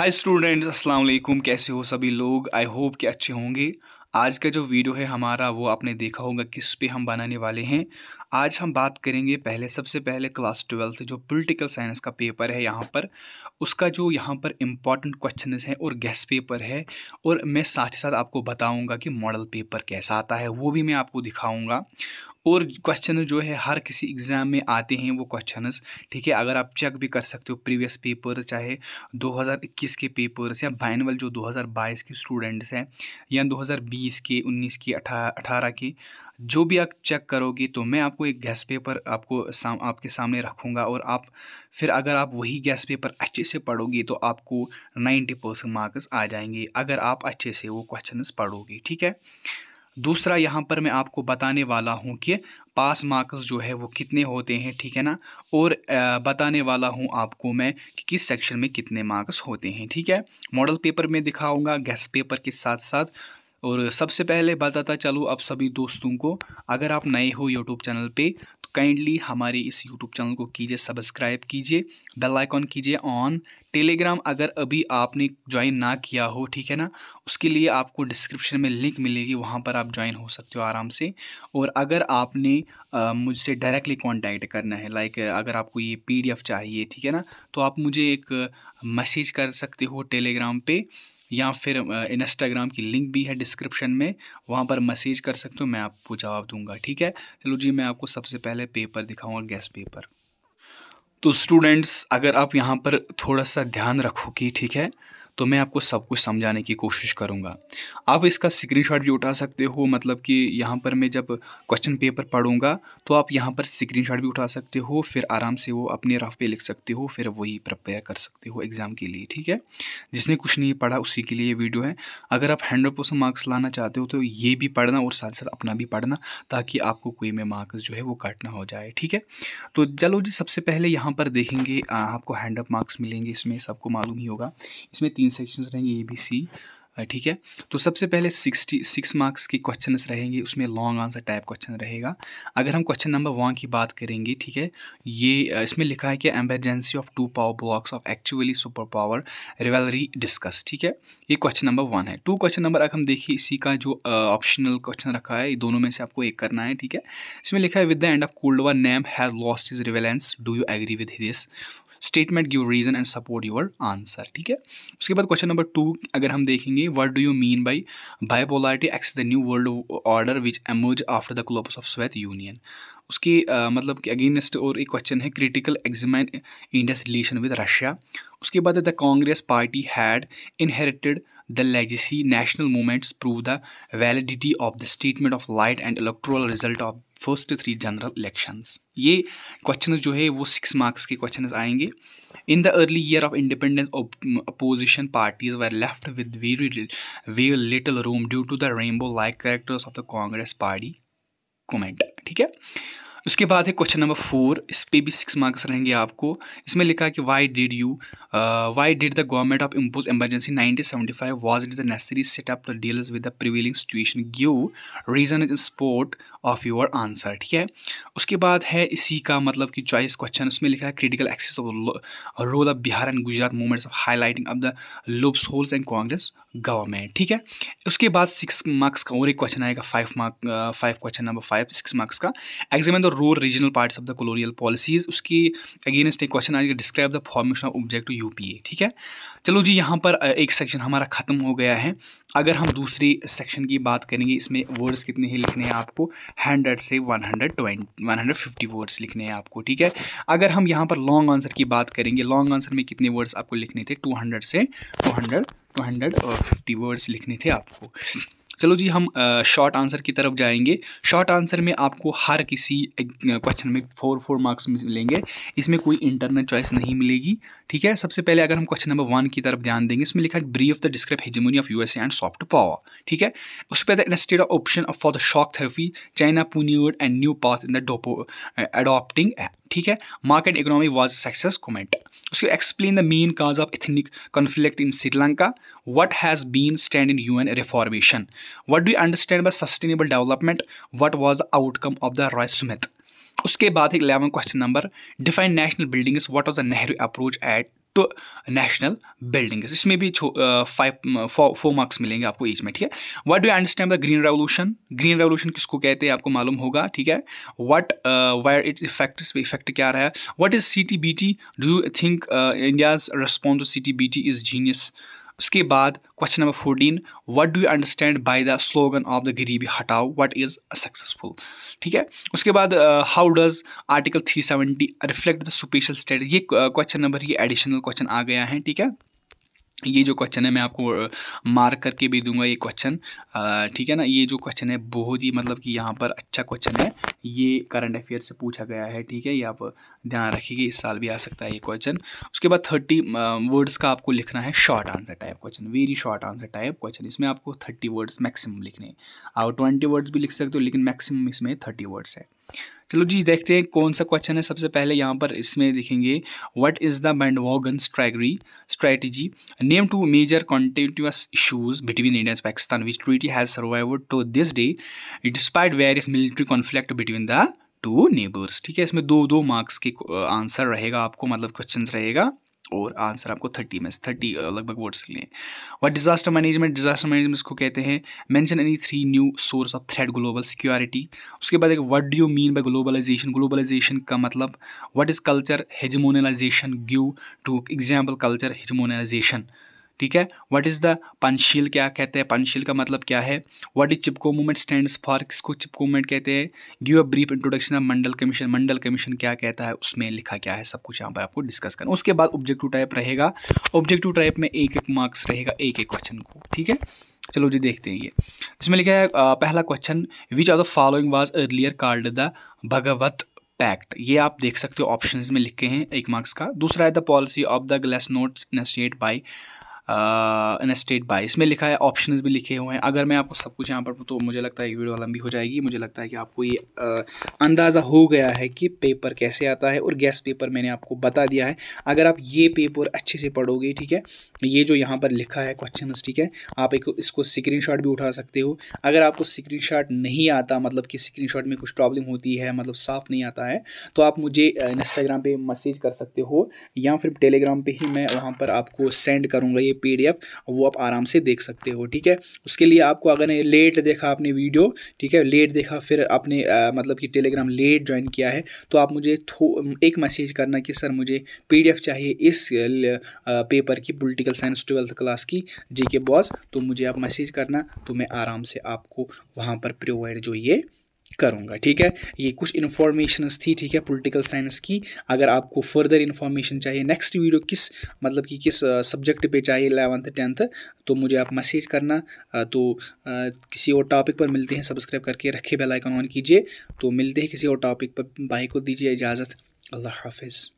hi students अस्सलाम वालेकुम कैसे हो सभी लोग आई होप कि अच्छे होंगे आज का जो वीडियो है हमारा वो आपने देखा होगा किस पे हम बनाने वाले हैं आज हम बात करेंगे पहले सबसे पहले क्लास ट्वेल्थ जो पॉलिटिकल साइंस का पेपर है यहाँ पर उसका जो यहाँ पर इम्पॉर्टेंट क्वेश्चन है और गैस पेपर है और मैं साथ ही साथ आपको बताऊँगा कि मॉडल पेपर कैसा आता है वो भी मैं आपको दिखाऊँगा और क्वेश्चन जो है हर किसी एग्ज़ाम में आते हैं वो क्वेश्चन ठीक है अगर आप चेक भी कर सकते हो प्रीवियस पेपर चाहे 2021 के पेपर्स या बाइनवल जो 2022 के स्टूडेंट्स हैं या 2020 के 19 के अठारह के जो भी आप चेक करोगे तो मैं आपको एक गैस पेपर आपको साम आपके सामने रखूँगा और आप फिर अगर आप वही गैस पेपर अच्छे से पढ़ोगे तो आपको नाइन्टी परसेंट मार्क्स आ जाएंगे अगर आप अच्छे से वो क्वेश्चन पढ़ोगे ठीक है दूसरा यहाँ पर मैं आपको बताने वाला हूँ कि पास मार्क्स जो है वो कितने होते हैं ठीक है ना और बताने वाला हूँ आपको मैं कि किस सेक्शन में कितने मार्क्स होते हैं ठीक है मॉडल पेपर में दिखाऊंगा गेस्ट पेपर के साथ साथ और सबसे पहले बताता चलो आप सभी दोस्तों को अगर आप नए हो यूट्यूब चैनल पे काइंडली हमारे इस यूट्यूब चैनल को कीजिए सब्सक्राइब कीजिए बेल आइकॉन कीजिए ऑन टेलीग्राम अगर अभी आपने ज्वाइन ना किया हो ठीक है ना उसके लिए आपको डिस्क्रिप्शन में लिंक मिलेगी वहाँ पर आप ज्वाइन हो सकते हो आराम से और अगर आपने मुझसे डायरेक्टली कॉन्टैक्ट करना है लाइक अगर आपको ये पी चाहिए ठीक है ना तो आप मुझे एक मैसेज कर सकते हो टेलीग्राम पर या फिर इंस्टाग्राम की लिंक भी है डिस्क्रिप्शन में वहाँ पर मैसेज कर सकते हो मैं आपको जवाब दूंगा ठीक है चलो जी मैं आपको सबसे पहले पेपर दिखाऊंगा गैस पेपर तो स्टूडेंट्स अगर आप यहाँ पर थोड़ा सा ध्यान रखोगे ठीक है तो मैं आपको सब कुछ समझाने की कोशिश करूँगा आप इसका स्क्रीनशॉट भी उठा सकते हो मतलब कि यहाँ पर मैं जब क्वेश्चन पेपर पढ़ूंगा तो आप यहाँ पर स्क्रीनशॉट भी उठा सकते हो फिर आराम से वो अपने रफ पे लिख सकते हो फिर वही प्रिपेयर कर सकते हो एग्ज़ाम के लिए ठीक है जिसने कुछ नहीं पढ़ा उसी के लिए वीडियो है अगर आप हंड्रेड परसेंट मार्क्स लाना चाहते हो तो ये भी पढ़ना और साथ साथ अपना भी पढ़ना ताकि आपको कोई में मार्क्स जो है वो कट ना हो जाए ठीक है तो चलो जी सबसे पहले यहाँ पर देखेंगे आपको हैंड अप मार्क्स मिलेंगे इसमें सबको मालूम ही होगा इसमें तीन सेक्शंस रहेंगे ए बी सी ठीक है तो सबसे पहले सिक्सटी सिक्स मार्क्स के क्वेश्चन रहेंगे उसमें लॉन्ग आंसर टाइप क्वेश्चन रहेगा अगर हम क्वेश्चन नंबर वन की बात करेंगे ठीक है ये इसमें लिखा है कि emergency of two power blocks of actually super power rivalry discuss ठीक है ये क्वेश्चन नंबर वन है टू क्वेश्चन नंबर अगर हम देखिए इसी का जो ऑप्शनल क्वेश्चन रखा है दोनों में से आपको एक करना है ठीक है इसमें लिखा है with the end of cold war NAM has lost is relevance do you agree with this statement give reason and support your answer ठीक है उसके बाद क्वेश्चन नंबर टू अगर हम देखेंगे करेंगे what do you mean by bipolarity ex the new world order which emerged after the collapse of Soviet Union उसकी uh, मतलब कि अगेंस्ट और एक क्वेश्चन है critical examine India relation with Russia उसके बाद the Congress party had inherited the legacy national movements prove the validity of the statement of light and electoral result of first three general elections ये question जो है वो six marks के question आएंगे in the early year of independence opposition parties were left with very very little room due to the rainbow like characters of the Congress party comment ठीक है उसके बाद है क्वेश्चन नंबर फोर इस पे भी सिक्स मार्क्स रहेंगे आपको इसमें लिखा है कि why did you why did the government of impose emergency nineteen seventy five was it the necessary setup to deal with the prevailing situation give reason is support of your answer ठीक है उसके बाद है इसी का मतलब कि choice question उसमें लिखा है critical access of role of Bihar and Gujarat movements of highlighting of the loops holes and Congress government ठीक है उसके बाद सिक्स मार्क्स का और एक क्वेश्चन आएगा five mark five question number five six marks का exam the the rule regional parts of the colonial policies उसकी अगेंस्ट एक क्वेश्चन आएगा describe the formation of object U P A ठीक है चलो जी यहाँ पर एक सेक्शन हमारा ख़त्म हो गया है अगर हम दूसरी सेक्शन की बात करेंगे इसमें वर्ड्स कितने ही लिखने हैं आपको हंड्रेड से one hundred twenty one hundred fifty words लिखने हैं आपको ठीक है अगर हम यहाँ पर लॉन्ग आंसर की बात करेंगे लॉन्ग आंसर में कितने वर्ड्स आपको लिखने थे टू हंड्रेड से two hundred two hundred fifty words लिखने थे आपको चलो जी हम शॉर्ट आंसर की तरफ जाएंगे शॉर्ट आंसर में आपको हर किसी क्वेश्चन में फोर फोर मार्क्स मिलेंगे इसमें कोई इंटरनल चॉइस नहीं मिलेगी ठीक है सबसे पहले अगर हम क्वेश्चन नंबर वन की तरफ ध्यान देंगे इसमें लिखा है briefly describe hegemony of USA and soft power ठीक है उस पर instead option for the shock therapy China पुनियोड and new path in the डोपो एक्ट ठीक है market economy was success comment उसके explain the main cause of ethnic conflict in Sri Lanka what has been stand in U N reformation what do understand by sustainable development what was the outcome of the Roy Sumit उसके बाद एक eleven question number define national buildings what was the Nehru approach at to national building इसमें भी five four marks मिलेंगे आपको each में ठीक है what do understand the green revolution green revolution किसको कहते हैं आपको मालूम होगा ठीक है what were it effect effect क्या रहा है what is C T B T do you think India's response to C T B T is genius उसके बाद question number fourteen what do you understand by the slogan of the Garibi Hatao what is successful ठीक है उसके बाद how does article three seventy reflect the special state ये question uh, number ये additional question आ गया है ठीक है ये जो क्वेश्चन है मैं आपको मार्क uh, करके भी दूंगा ये क्वेश्चन uh, ठीक है ना ये जो क्वेश्चन है बहुत ही मतलब कि यहाँ पर अच्छा क्वेश्चन है ये करंट अफेयर से पूछा गया है ठीक है ये आप ध्यान रखिए इस साल भी आ सकता है ये क्वेश्चन उसके बाद थर्टी वर्ड्स का आपको लिखना है short answer type question very short answer type question इसमें आपको थर्टी वर्ड्स मैक्सिमम लिखने आप ट्वेंटी वर्ड्स भी लिख सकते हो लेकिन मैक्सिमम इसमें थर्टी वर्ड्स है चलो जी देखते हैं कौन सा क्वेश्चन है सबसे पहले यहाँ पर इसमें देखेंगे what is the bandwagon strategy strategy name two major continuous issues between India and Pakistan which treaty has survive to this day despite various military conflict between between the two neighbours ठीक है इसमें दो दो marks के answer रहेगा आपको मतलब question रहेगा और आंसर आपको थर्टी में थर्टी लगभग वर्ड्स लिए what disaster management disaster management इसको कहते हैं mention any three new source of threat global security उसके बाद एक what do you mean by globalization globalization का मतलब what is culture hegemonization give two example culture hegemonization ठीक है व्हाट इज़ द पंशील क्या कहते हैं पंशील का मतलब क्या है what is Chipko movement stand for किसको चिपको मूवमेंट कहते हैं give a brief introduction of Mandal commission Mandal commission क्या कहता है उसमें लिखा क्या है सब कुछ यहाँ पर आपको डिस्कस करना उसके बाद ऑब्जेक्टिव टाइप रहेगा ऑब्जेक्टिव टाइप में एक एक मार्क्स रहेगा एक एक क्वेश्चन को ठीक है चलो जी देखते हैं ये इसमें लिखा है पहला question which are the following was earlier called the Baghdad pact ये आप देख सकते हो ऑप्शंस में लिखे हैं एक मार्क्स का दूसरा है the policy of the glasnost instate by in state by इसमें लिखा है ऑप्शन भी लिखे हुए हैं अगर मैं आपको सब कुछ यहाँ पर तो मुझे लगता है वीडियो लंबी हो जाएगी मुझे लगता है कि आपको ये अंदाज़ा हो गया है कि पेपर कैसे आता है और गैस पेपर मैंने आपको बता दिया है अगर आप ये पेपर अच्छे से पढ़ोगे ठीक है ये जो यहाँ पर लिखा है क्वेश्चन ठीक है आप एक इसको स्क्रीन भी उठा सकते हो अगर आपको स्क्रीन नहीं आता मतलब कि स्क्रीन में कुछ प्रॉब्लम होती है मतलब साफ नहीं आता है तो आप मुझे इंस्टाग्राम पर मैसेज कर सकते हो या फिर टेलीग्राम पर ही मैं वहाँ पर आपको सेंड करूँगा ये पीडीएफ वो आप आराम से देख सकते हो ठीक है उसके लिए आपको अगर लेट देखा आपने वीडियो ठीक है लेट देखा फिर आपने आ, मतलब कि टेलीग्राम लेट ज्वाइन किया है तो आप मुझे एक मैसेज करना कि सर मुझे एफ चाहिए इस पेपर की पोलिटिकल साइंस ट्वेल्थ क्लास की जी के बॉस तो मुझे आप मैसेज करना तो मैं आराम से आपको वहाँ पर प्रोवाइड जो ये करूँगा ठीक है ये कुछ इन्फॉर्मेशंस थी ठीक है पॉलिटिकल साइंस की अगर आपको फर्दर इन्फॉर्मेशन चाहिए नेक्स्ट वीडियो किस मतलब कि किस सब्जेक्ट पे चाहिए एलेवंथ टेंथ तो मुझे आप मैसेज करना तो किसी और टॉपिक पर मिलते हैं सब्सक्राइब करके रखे बेल आइकन ऑन कीजिए तो मिलते हैं किसी और टॉपिक पर भाई को दीजिए इजाज़त अल्लाह हाफिज़